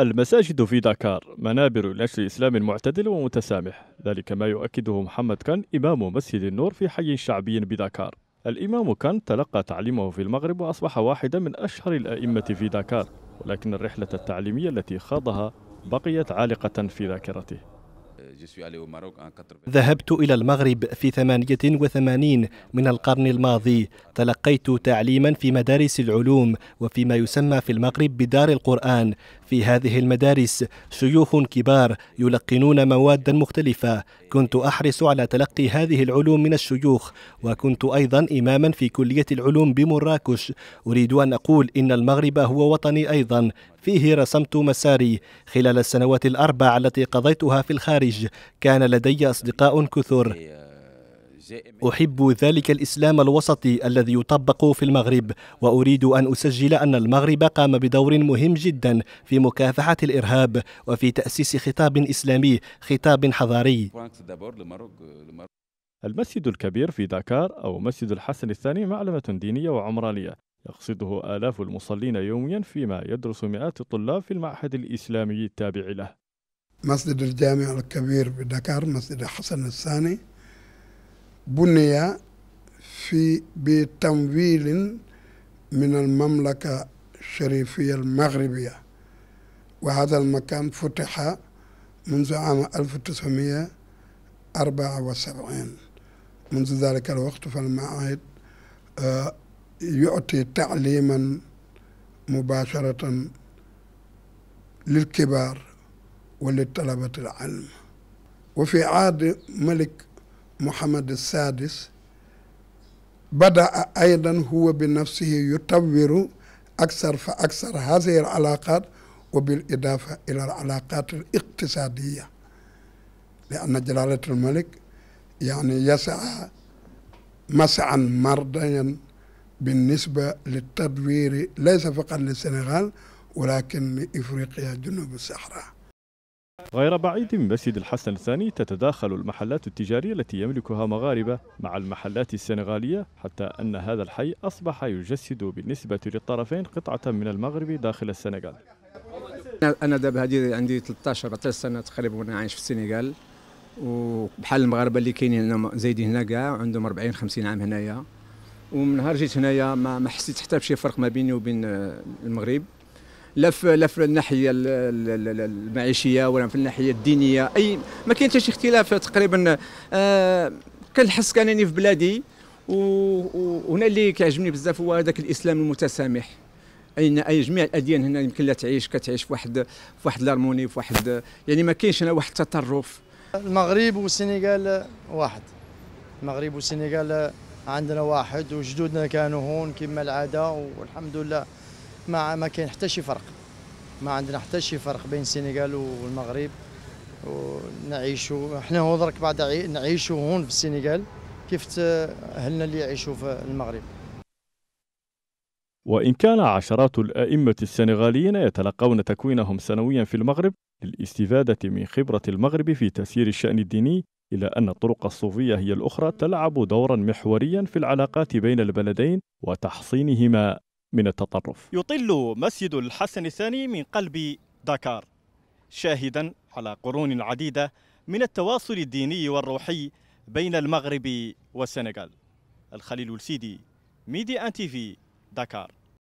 المساجد في داكار منابر لنشر الإسلام المعتدل ومتسامح ذلك ما يؤكده محمد كان إمام مسجد النور في حي شعبي بداكار الإمام كان تلقى تعليمه في المغرب وأصبح واحدا من أشهر الأئمة في داكار ولكن الرحلة التعليمية التي خاضها بقيت عالقة في ذاكرته ذهبت إلى المغرب في 88 من القرن الماضي تلقيت تعليما في مدارس العلوم وفيما يسمى في المغرب بدار القرآن في هذه المدارس شيوخ كبار يلقنون موادا مختلفة كنت أحرص على تلقي هذه العلوم من الشيوخ وكنت أيضا إماما في كلية العلوم بمراكش أريد أن أقول إن المغرب هو وطني أيضا فيه رسمت مساري خلال السنوات الأربع التي قضيتها في الخارج الخليج كان لدي أصدقاء كثر أحب ذلك الإسلام الوسطي الذي يطبق في المغرب وأريد أن أسجل أن المغرب قام بدور مهم جدا في مكافحة الإرهاب وفي تأسيس خطاب إسلامي خطاب حضاري المسجد الكبير في داكار أو مسجد الحسن الثاني معلمة دينية وعمرانية يقصده آلاف المصلين يوميا فيما يدرس مئات الطلاب في المعهد الإسلامي التابع له مسجد الجامع الكبير بدكار مسجد الحسن الثاني بني في بتمويل من المملكة الشريفية المغربية وهذا المكان فتح منذ عام 1974 منذ ذلك الوقت فالمعاهد آه، يعطي تعليما مباشرة للكبار ولطلبة العلم وفي عهد ملك محمد السادس بدأ أيضا هو بنفسه يطور أكثر فأكثر هذه العلاقات وبالإضافة إلى العلاقات الاقتصادية لأن جلالة الملك يعني يسعى مسعا مرضيا بالنسبة للتدوير ليس فقط للسنغال ولكن لإفريقيا جنوب الصحراء غير بعيد من مسجد الحسن الثاني تتداخل المحلات التجارية التي يملكها مغاربة مع المحلات السنغالية حتى أن هذا الحي أصبح يجسد بالنسبة للطرفين قطعة من المغرب داخل السنغال أنا دابا هذه عندي 13 14 سنة تقريبا وأنا عايش في السنغال وبحال المغاربه اللي كاينين هنا زايدين هنا كاع عندهم 40 50 عام هنايا ومن نهار جيت هنايا ما حسيت حتى بشي فرق ما بيني وبين آه، المغرب لا في لا في الناحيه المعيشيه ولا في الناحيه الدينيه اي ما كاين حتى شي اختلاف تقريبا آه كنحس كانني في بلادي وهنا اللي كيعجبني بزاف هو هذاك الاسلام المتسامح اين اي جميع الاديان هنا يمكن لا تعيش كتعيش في واحد في واحد الهارموني في واحد يعني ما كاينش هنا واحد التطرف المغرب والسنغال واحد المغرب والسنغال عندنا واحد وجدودنا كانوا هون كما العاده والحمد لله ما ما كاين حتى شي فرق ما عندنا حتى شي فرق بين السنغال والمغرب ونعيشوا حنا هو درك بعد نعيشوا هون في السنغال كيف اهلنا اللي يعيشوا في المغرب وإن كان عشرات الأئمة السنغاليين يتلقون تكوينهم سنويا في المغرب للاستفادة من خبرة المغرب في تسيير الشأن الديني إلا أن الطرق الصوفية هي الأخرى تلعب دورا محوريا في العلاقات بين البلدين وتحصينهما من التطرف يطل مسجد الحسن الثاني من قلب دكار شاهدا على قرون عديدة من التواصل الديني والروحي بين المغرب والسنغال الخليل السيدي ميدي ان تي في داكار